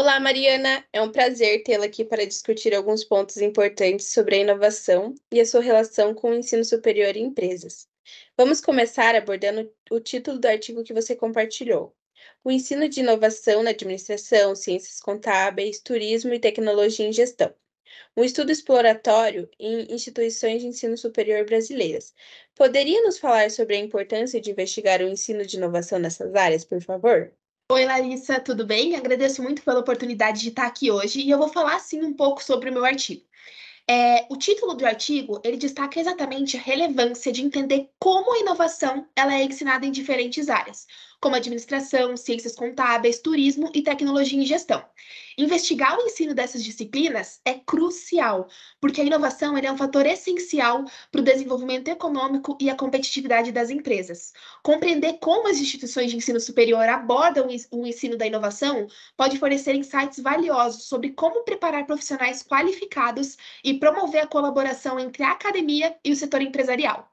Olá, Mariana! É um prazer tê-la aqui para discutir alguns pontos importantes sobre a inovação e a sua relação com o ensino superior e empresas. Vamos começar abordando o título do artigo que você compartilhou. O ensino de inovação na administração, ciências contábeis, turismo e tecnologia em gestão. Um estudo exploratório em instituições de ensino superior brasileiras. Poderia nos falar sobre a importância de investigar o ensino de inovação nessas áreas, por favor? Oi, Larissa, tudo bem? Agradeço muito pela oportunidade de estar aqui hoje e eu vou falar sim um pouco sobre o meu artigo. É, o título do artigo ele destaca exatamente a relevância de entender como a inovação ela é ensinada em diferentes áreas, como administração, ciências contábeis, turismo e tecnologia em gestão. Investigar o ensino dessas disciplinas é crucial, porque a inovação é um fator essencial para o desenvolvimento econômico e a competitividade das empresas. Compreender como as instituições de ensino superior abordam o ensino da inovação pode fornecer insights valiosos sobre como preparar profissionais qualificados e promover a colaboração entre a academia e o setor empresarial.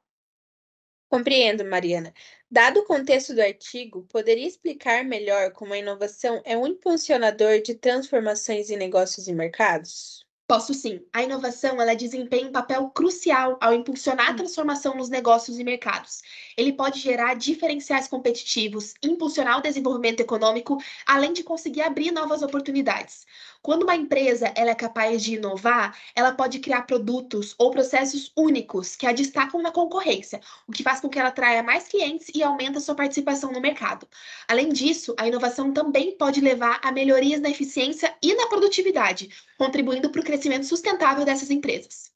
Compreendo, Mariana. Dado o contexto do artigo, poderia explicar melhor como a inovação é um impulsionador de transformações em negócios e mercados? Posso sim. A inovação ela desempenha um papel crucial ao impulsionar a hum. transformação nos negócios e mercados. Ele pode gerar diferenciais competitivos, impulsionar o desenvolvimento econômico, além de conseguir abrir novas oportunidades. Quando uma empresa ela é capaz de inovar, ela pode criar produtos ou processos únicos que a destacam na concorrência, o que faz com que ela atraia mais clientes e aumenta sua participação no mercado. Além disso, a inovação também pode levar a melhorias na eficiência e na produtividade, contribuindo para o crescimento sustentável dessas empresas.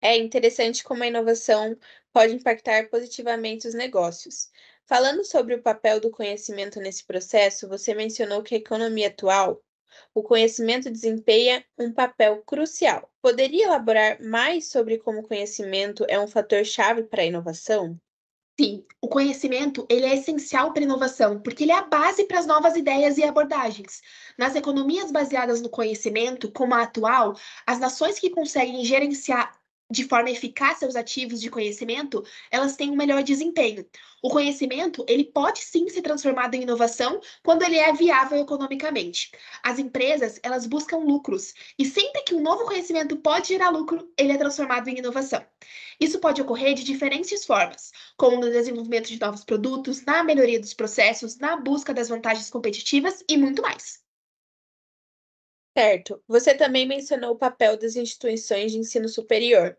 É interessante como a inovação pode impactar positivamente os negócios. Falando sobre o papel do conhecimento nesse processo, você mencionou que a economia atual, o conhecimento desempenha um papel crucial. Poderia elaborar mais sobre como o conhecimento é um fator-chave para a inovação? Sim, o conhecimento ele é essencial para a inovação, porque ele é a base para as novas ideias e abordagens. Nas economias baseadas no conhecimento, como a atual, as nações que conseguem gerenciar de forma eficaz seus ativos de conhecimento, elas têm um melhor desempenho. O conhecimento, ele pode sim ser transformado em inovação quando ele é viável economicamente. As empresas, elas buscam lucros, e sempre que um novo conhecimento pode gerar lucro, ele é transformado em inovação. Isso pode ocorrer de diferentes formas, como no desenvolvimento de novos produtos, na melhoria dos processos, na busca das vantagens competitivas e muito mais. Certo. Você também mencionou o papel das instituições de ensino superior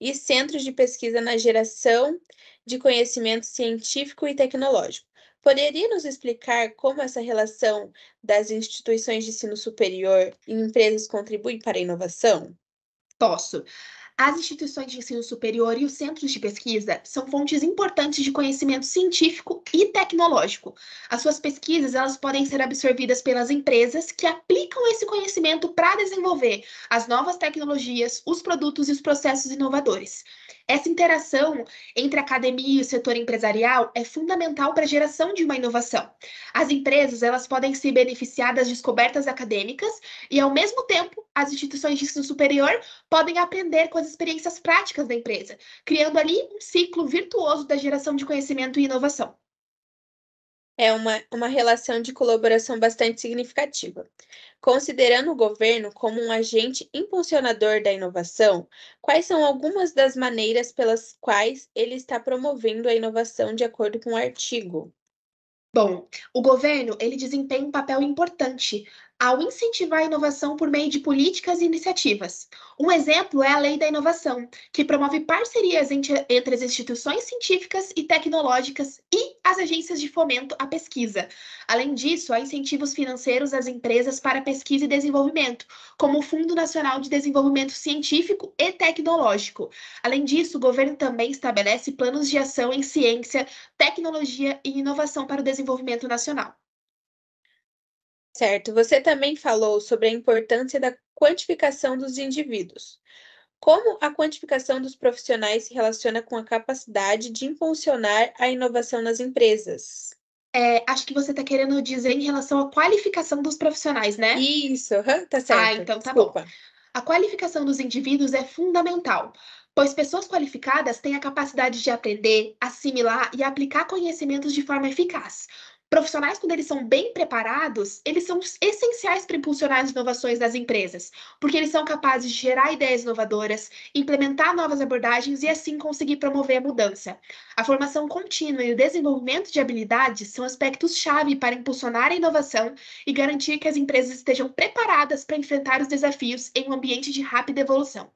e centros de pesquisa na geração de conhecimento científico e tecnológico. Poderia nos explicar como essa relação das instituições de ensino superior e empresas contribui para a inovação? Posso. As instituições de ensino superior e os centros de pesquisa são fontes importantes de conhecimento científico e tecnológico. As suas pesquisas elas podem ser absorvidas pelas empresas que aplicam esse conhecimento para desenvolver as novas tecnologias, os produtos e os processos inovadores. Essa interação entre academia e o setor empresarial é fundamental para a geração de uma inovação. As empresas elas podem se beneficiar das descobertas acadêmicas e, ao mesmo tempo, as instituições de ensino superior podem aprender com as experiências práticas da empresa, criando ali um ciclo virtuoso da geração de conhecimento e inovação é uma, uma relação de colaboração bastante significativa. Considerando o governo como um agente impulsionador da inovação, quais são algumas das maneiras pelas quais ele está promovendo a inovação de acordo com o artigo? Bom, o governo ele desempenha um papel importante ao incentivar a inovação por meio de políticas e iniciativas. Um exemplo é a Lei da Inovação, que promove parcerias entre as instituições científicas e tecnológicas e as agências de fomento à pesquisa. Além disso, há incentivos financeiros às empresas para pesquisa e desenvolvimento, como o Fundo Nacional de Desenvolvimento Científico e Tecnológico. Além disso, o governo também estabelece planos de ação em ciência, tecnologia e inovação para o desenvolvimento nacional. Certo, você também falou sobre a importância da quantificação dos indivíduos. Como a quantificação dos profissionais se relaciona com a capacidade de impulsionar a inovação nas empresas? É, acho que você está querendo dizer em relação à qualificação dos profissionais, né? Isso, tá ah, certo. Ah, então tá Desculpa. bom. A qualificação dos indivíduos é fundamental, pois pessoas qualificadas têm a capacidade de aprender, assimilar e aplicar conhecimentos de forma eficaz, profissionais, quando eles são bem preparados, eles são essenciais para impulsionar as inovações das empresas, porque eles são capazes de gerar ideias inovadoras, implementar novas abordagens e assim conseguir promover a mudança. A formação contínua e o desenvolvimento de habilidades são aspectos-chave para impulsionar a inovação e garantir que as empresas estejam preparadas para enfrentar os desafios em um ambiente de rápida evolução.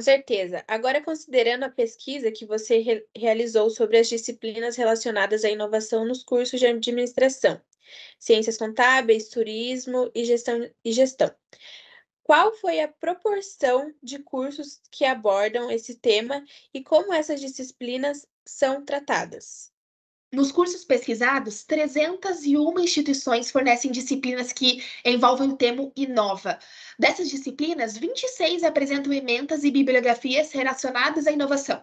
Com certeza. Agora, considerando a pesquisa que você re realizou sobre as disciplinas relacionadas à inovação nos cursos de administração, ciências contábeis, turismo e gestão, e gestão, qual foi a proporção de cursos que abordam esse tema e como essas disciplinas são tratadas? Nos cursos pesquisados, 301 instituições fornecem disciplinas que envolvem o termo inova. Dessas disciplinas, 26 apresentam emendas e bibliografias relacionadas à inovação.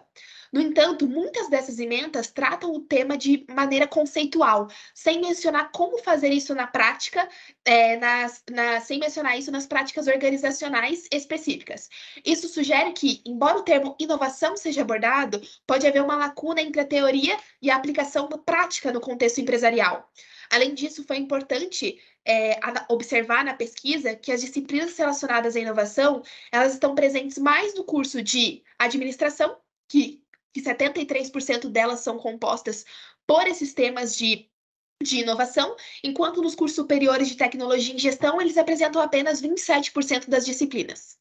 No entanto, muitas dessas emendas tratam o tema de maneira conceitual, sem mencionar como fazer isso na prática, é, nas, na, sem mencionar isso nas práticas organizacionais específicas. Isso sugere que, embora o termo inovação seja abordado, pode haver uma lacuna entre a teoria e a aplicação prática no contexto empresarial. Além disso, foi importante é, observar na pesquisa que as disciplinas relacionadas à inovação elas estão presentes mais no curso de administração, que que 73% delas são compostas por esses temas de de inovação, enquanto nos cursos superiores de tecnologia em gestão eles apresentam apenas 27% das disciplinas.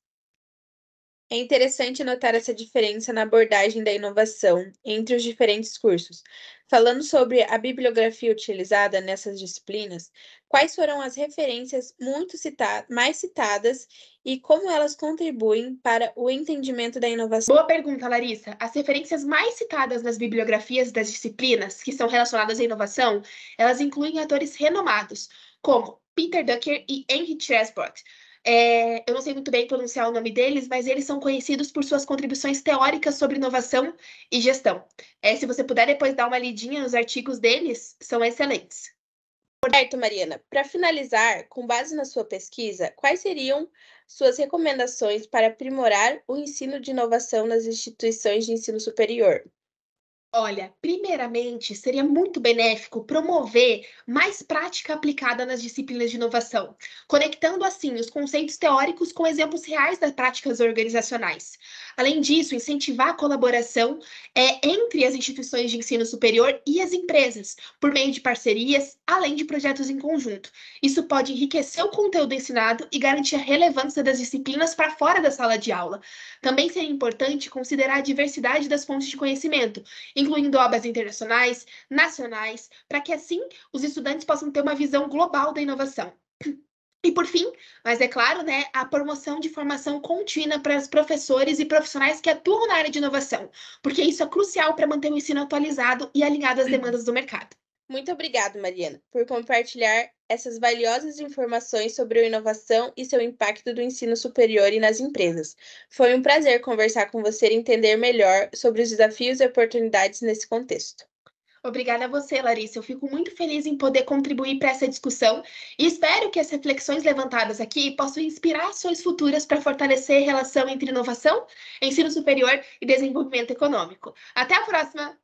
É interessante notar essa diferença na abordagem da inovação entre os diferentes cursos. Falando sobre a bibliografia utilizada nessas disciplinas, quais foram as referências muito cita mais citadas e como elas contribuem para o entendimento da inovação? Boa pergunta, Larissa. As referências mais citadas nas bibliografias das disciplinas que são relacionadas à inovação, elas incluem atores renomados, como Peter Ducker e Henry Chesbrough, é, eu não sei muito bem pronunciar o nome deles, mas eles são conhecidos por suas contribuições teóricas sobre inovação e gestão. É, se você puder depois dar uma lidinha nos artigos deles, são excelentes. Certo, Mariana. Para finalizar, com base na sua pesquisa, quais seriam suas recomendações para aprimorar o ensino de inovação nas instituições de ensino superior? Olha, primeiramente, seria muito benéfico promover mais prática aplicada nas disciplinas de inovação, conectando assim os conceitos teóricos com exemplos reais das práticas organizacionais. Além disso, incentivar a colaboração é, entre as instituições de ensino superior e as empresas, por meio de parcerias, além de projetos em conjunto. Isso pode enriquecer o conteúdo ensinado e garantir a relevância das disciplinas para fora da sala de aula. Também seria importante considerar a diversidade das fontes de conhecimento incluindo obras internacionais, nacionais, para que assim os estudantes possam ter uma visão global da inovação. E por fim, mas é claro, né, a promoção de formação contínua para os professores e profissionais que atuam na área de inovação, porque isso é crucial para manter o ensino atualizado e alinhado às demandas do mercado. Muito obrigado, Mariana, por compartilhar essas valiosas informações sobre a inovação e seu impacto do ensino superior e nas empresas. Foi um prazer conversar com você e entender melhor sobre os desafios e oportunidades nesse contexto. Obrigada a você, Larissa. Eu fico muito feliz em poder contribuir para essa discussão e espero que as reflexões levantadas aqui possam inspirar ações futuras para fortalecer a relação entre inovação, ensino superior e desenvolvimento econômico. Até a próxima!